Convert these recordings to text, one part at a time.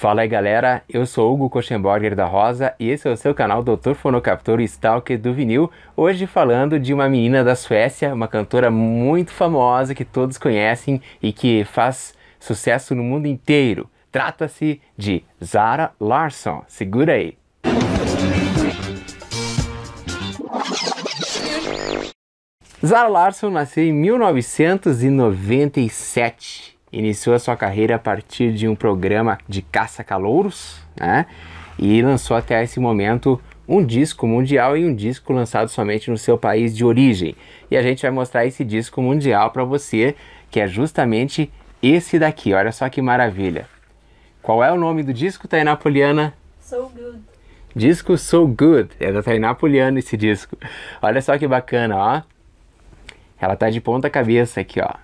Fala aí galera, eu sou Hugo Kochenborger da Rosa e esse é o seu canal Doutor Fonocaptor Stalker do Vinil. Hoje falando de uma menina da Suécia, uma cantora muito famosa que todos conhecem e que faz sucesso no mundo inteiro. Trata-se de Zara Larsson. Segura aí. Zara Larsson nasceu em 1997 iniciou a sua carreira a partir de um programa de caça-calouros, né? E lançou até esse momento um disco mundial e um disco lançado somente no seu país de origem. E a gente vai mostrar esse disco mundial para você, que é justamente esse daqui. Olha só que maravilha. Qual é o nome do disco, Tainá Poliana? So Good. Disco So Good. É da Tainá Poliana esse disco. Olha só que bacana, ó. Ela tá de ponta cabeça aqui, ó.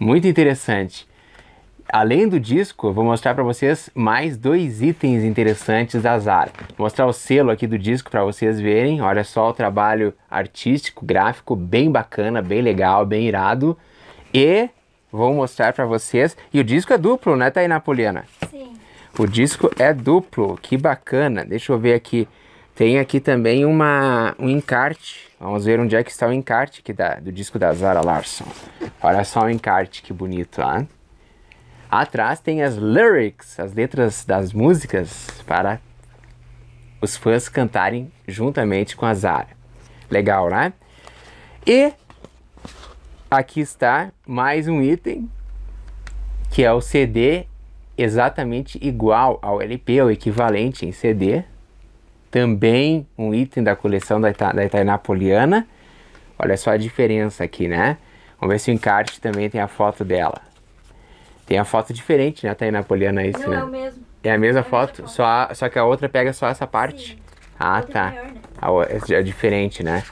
Muito interessante. Além do disco, vou mostrar para vocês mais dois itens interessantes da Zara. Vou mostrar o selo aqui do disco para vocês verem. Olha só o trabalho artístico, gráfico, bem bacana, bem legal, bem irado. E vou mostrar para vocês. E o disco é duplo, né, aí, Poliana? Sim. O disco é duplo, que bacana. Deixa eu ver aqui. Tem aqui também uma, um encarte. Vamos ver onde é que está o encarte aqui da, do disco da Zara Larson. Olha só o encarte que bonito, hein? Atrás tem as lyrics, as letras das músicas para os fãs cantarem juntamente com a Zara. Legal, né? E aqui está mais um item que é o CD exatamente igual ao LP, o equivalente em CD. Também um item da coleção da, Ita da Olha só a diferença aqui, né? Vamos ver se o encarte também tem a foto dela. Tem a foto diferente, né, Tainá Poliana? Isso, Não, é né? é o mesmo. É a mesma é a foto, foto, Só, só que a outra pega só essa parte? Sim. Ah, tá. Maior, né? a, é diferente, né?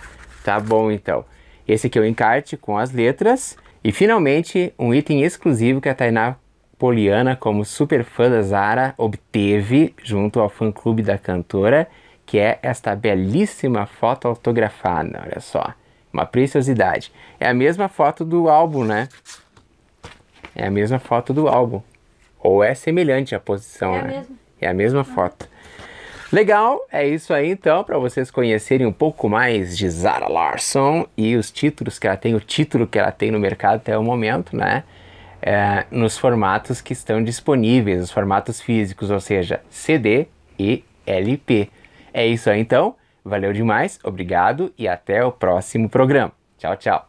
Tá bom, então. Esse aqui é o encarte com as letras. E, finalmente, um item exclusivo que a Tainá Poliana, como super fã da Zara, obteve junto ao fã-clube da cantora, que é esta belíssima foto autografada, olha só. Uma preciosidade. É a mesma foto do álbum, né? É a mesma foto do álbum. Ou é semelhante a posição, é né? A mesma. É a mesma foto. Legal, é isso aí então, para vocês conhecerem um pouco mais de Zara Larson e os títulos que ela tem, o título que ela tem no mercado até o momento, né? É, nos formatos que estão disponíveis, os formatos físicos, ou seja, CD e LP. É isso aí então. Valeu demais, obrigado e até o próximo programa. Tchau, tchau.